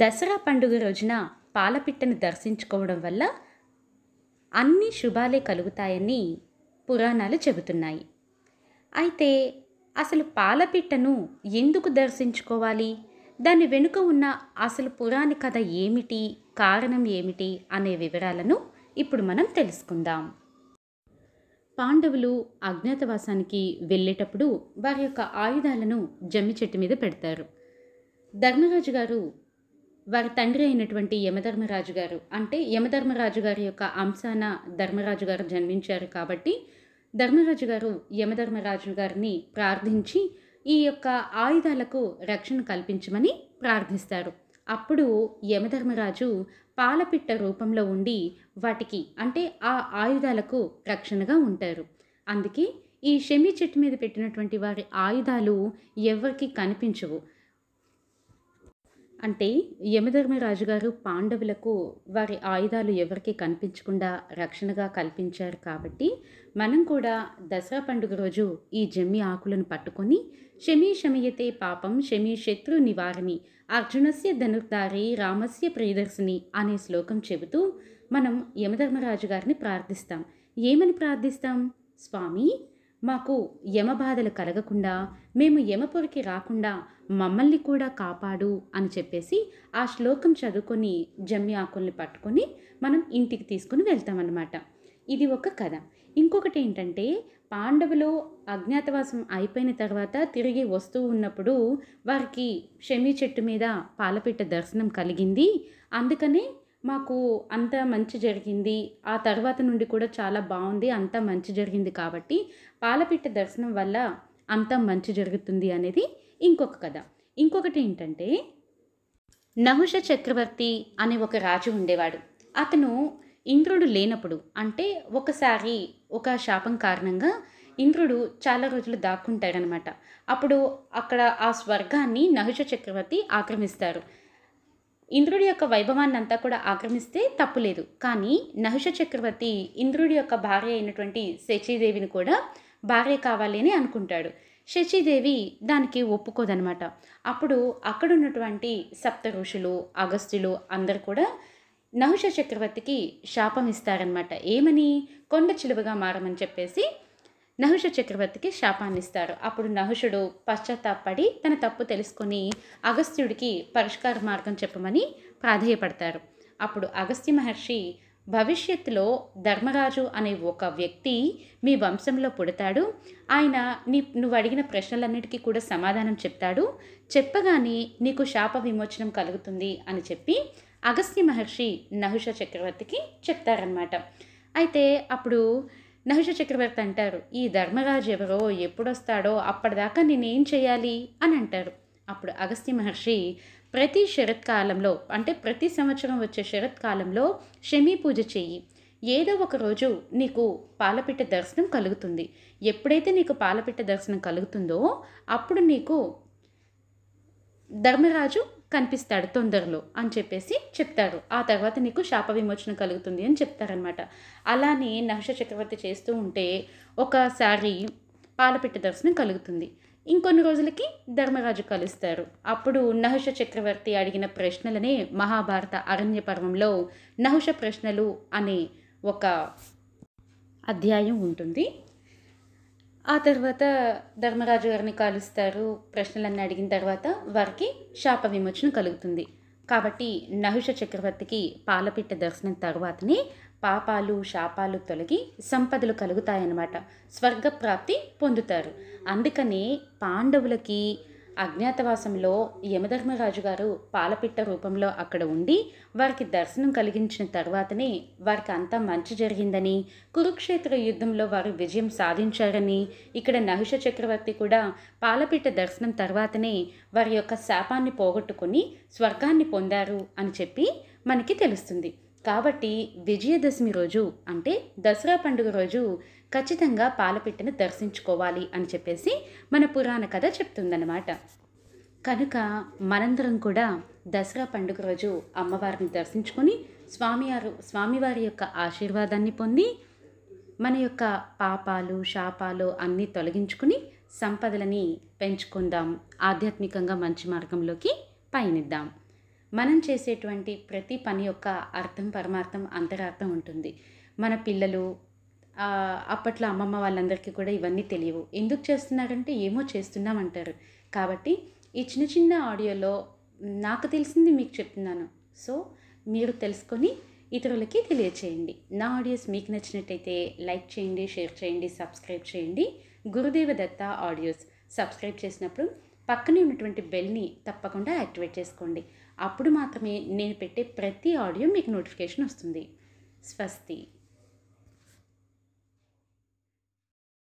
దసరా పండుగ రోజున పాలపిట్టను దర్శించుకోవడం వల్ల అన్ని శుభాలే కలుగుతాయని పురాణాలు చెబుతున్నాయి అయితే అసలు పాలపిట్టను ఎందుకు దర్శించుకోవాలి దాని వెనుక ఉన్న అసలు పురాణ కథ ఏమిటి కారణం ఏమిటి అనే వివరాలను ఇప్పుడు మనం తెలుసుకుందాం పాండవులు అజ్ఞాతవాసానికి వెళ్ళేటప్పుడు వారి యొక్క ఆయుధాలను జమ్మి చెట్టు మీద పెడతారు ధర్మరాజు గారు వారి తండ్రి అయినటువంటి యమధర్మరాజు గారు అంటే యమధర్మరాజు గారి యొక్క అంశాన ధర్మరాజు గారు జన్మించారు కాబట్టి ధర్మరాజు గారు యమధర్మరాజు గారిని ప్రార్థించి ఈ యొక్క ఆయుధాలకు రక్షణ కల్పించమని ప్రార్థిస్తారు అప్పుడు యమధర్మరాజు పాలపిట్ట రూపంలో ఉండి వాటికి అంటే ఆ ఆయుధాలకు రక్షణగా ఉంటారు అందుకే ఈ షమి చెట్టు మీద పెట్టినటువంటి వారి ఆయుధాలు ఎవరికి కనిపించవు అంటే యమధర్మరాజు గారు పాండవులకు వారి ఆయుధాలు ఎవరికి కనిపించకుండా రక్షణగా కల్పించారు కాబట్టి మనం కూడా దసరా పండుగ రోజు ఈ జమ్మి ఆకులను పట్టుకొని శమీ శమయతే పాపం శమీ శత్రు నివారణి అర్జునస్య ధనుర్ధారి రామస్య ప్రియదర్శిని అనే శ్లోకం చెబుతూ మనం యమధర్మరాజు గారిని ప్రార్థిస్తాం ఏమని ప్రార్థిస్తాం స్వామి మాకు యమ బాధలు కలగకుండా మేము యమపురికి రాకుండా మమ్మల్ని కూడా కాపాడు అని చెప్పేసి ఆ శ్లోకం చదువుకొని జమ్మి ఆకుల్ని పట్టుకొని మనం ఇంటికి తీసుకుని వెళ్తామన్నమాట ఇది ఒక కథ ఇంకొకటి ఏంటంటే పాండవులు అజ్ఞాతవాసం అయిపోయిన తర్వాత తిరిగి వస్తూ ఉన్నప్పుడు వారికి షమీ చెట్టు మీద పాలపిట్ట దర్శనం కలిగింది అందుకనే మాకు అంత మంచి జరిగింది ఆ తర్వాత నుండి కూడా చాలా బాగుంది అంతా మంచి జరిగింది కాబట్టి పాలపిట్ట దర్శనం వల్ల అంతా మంచి జరుగుతుంది అనేది ఇంకొక కథ ఇంకొకటి ఏంటంటే నహుష చక్రవర్తి అనే ఒక రాజు ఉండేవాడు అతను ఇంద్రుడు లేనప్పుడు అంటే ఒకసారి ఒక శాపం కారణంగా ఇంద్రుడు చాలా రోజులు దాక్కుంటాడనమాట అప్పుడు అక్కడ ఆ స్వర్గాన్ని నహుష చక్రవర్తి ఆక్రమిస్తారు ఇంద్రుడి యొక్క వైభవాన్ని అంతా కూడా ఆక్రమిస్తే తప్పులేదు కానీ నహుష చక్రవర్తి ఇంద్రుడి యొక్క భార్య అయినటువంటి శచీదేవిని కూడా భార్య కావాలి అని అనుకుంటాడు శచీదేవి దానికి ఒప్పుకోదనమాట అప్పుడు అక్కడున్నటువంటి సప్త ఋషులు అగస్త్యులు అందరు కూడా నహుష చక్రవర్తికి శాపం ఇస్తారనమాట ఏమని కొండ చిలువగా మారమని చెప్పేసి నహుష చక్రవర్తికి శాపాన్ని ఇస్తారు అప్పుడు నహుషుడు పశ్చాత్తాపడి తన తప్పు తెలుసుకొని అగస్త్యుడికి పరిష్కార మార్గం చెప్పమని ప్రాధేయపడతారు అప్పుడు అగస్త్య మహర్షి భవిష్యత్తులో ధర్మరాజు అనే ఒక వ్యక్తి మీ వంశంలో పుడతాడు ఆయన నీ నువ్వు అడిగిన ప్రశ్నలన్నిటికీ కూడా సమాధానం చెప్తాడు చెప్పగానే నీకు శాప విమోచనం కలుగుతుంది అని చెప్పి అగస్త్య మహర్షి నహుష చక్రవర్తికి చెప్తారనమాట అయితే అప్పుడు నహుష చక్రవర్తి అంటారు ఈ ధర్మరాజు ఎవరో ఎప్పుడొస్తాడో అప్పటిదాకా నేనేం చేయాలి అని అంటారు అప్పుడు అగస్త్య మహర్షి ప్రతి శరత్కాలంలో అంటే ప్రతి సంవత్సరం వచ్చే శరత్కాలంలో శమీ పూజ చేయి ఏదో ఒక రోజు నీకు పాలపిట్ట దర్శనం కలుగుతుంది ఎప్పుడైతే నీకు పాలపిట్ట దర్శనం కలుగుతుందో అప్పుడు నీకు ధర్మరాజు కనిపిస్తాడు తొందరలో అని చెప్పేసి చెప్తారు ఆ తర్వాత నీకు శాప విమోచన కలుగుతుంది అని చెప్తారనమాట అలానే నహుష చక్రవర్తి చేస్తూ ఉంటే ఒకసారి పాలపిట్ట దర్శనం కలుగుతుంది ఇంకొన్ని రోజులకి ధర్మరాజు కలుస్తారు అప్పుడు నహుష చక్రవర్తి అడిగిన ప్రశ్నలనే మహాభారత అరణ్య పర్వంలో నహుష ప్రశ్నలు అనే ఒక అధ్యాయం ఉంటుంది ఆ తర్వాత ధర్మరాజు గారిని కలుస్తారు ప్రశ్నలన్నీ అడిగిన తర్వాత వారికి శాప విమోచన కలుగుతుంది కాబట్టి నహుష చక్రవర్తికి పాలపిట్ట దర్శనం తర్వాతనే పాపాలు శాపాలు తొలగి సంపదలు కలుగుతాయన్నమాట స్వర్గప్రాప్తి పొందుతారు అందుకని పాండవులకి అజ్ఞాతవాసంలో యమధర్మరాజు గారు పాలపిట్ట రూపంలో అక్కడ ఉండి వారికి దర్శనం కలిగించిన తర్వాతనే వారికి అంతా మంచి జరిగిందని కురుక్షేత్ర యుద్ధంలో వారు విజయం సాధించారని ఇక్కడ నహుష చక్రవర్తి కూడా పాలపిట్ట దర్శనం తర్వాతనే వారి యొక్క శాపాన్ని పోగొట్టుకుని స్వర్గాన్ని పొందారు అని చెప్పి మనకి తెలుస్తుంది కాబట్టి విజయదశమి రోజు అంటే దసరా పండుగ రోజు ఖచ్చితంగా పాలపిట్టను దర్శించుకోవాలి అని చెప్పేసి మన పురాణ కథ చెప్తుందన్నమాట కనుక మనందరం కూడా దసరా పండుగ రోజు అమ్మవారిని దర్శించుకొని స్వామివారు స్వామివారి యొక్క ఆశీర్వాదాన్ని పొంది మన యొక్క పాపాలు శాపాలు అన్నీ తొలగించుకుని సంపదలని పెంచుకుందాం ఆధ్యాత్మికంగా మంచి మార్గంలోకి పయనిద్దాం మనం చేసేటువంటి ప్రతి పని యొక్క అర్థం పరమార్థం అంతరార్థం ఉంటుంది మన పిల్లలు అప్పట్లో అమ్మమ్మ వాళ్ళందరికీ కూడా ఇవన్నీ తెలియవు ఎందుకు చేస్తున్నారంటే ఏమో చేస్తున్నామంటారు కాబట్టి ఈ చిన్న చిన్న ఆడియోలో నాకు తెలిసింది మీకు చెప్తున్నాను సో మీరు తెలుసుకొని ఇతరులకి తెలియచేయండి నా ఆడియోస్ మీకు నచ్చినట్టయితే లైక్ చేయండి షేర్ చేయండి సబ్స్క్రైబ్ చేయండి గురుదేవ దత్త ఆడియోస్ సబ్స్క్రైబ్ చేసినప్పుడు పక్కనే ఉన్నటువంటి బెల్ని తప్పకుండా యాక్టివేట్ చేసుకోండి అప్పుడు మాత్రమే నేను పెట్టే ప్రతి ఆడియో మీకు నోటిఫికేషన్ వస్తుంది స్వస్తి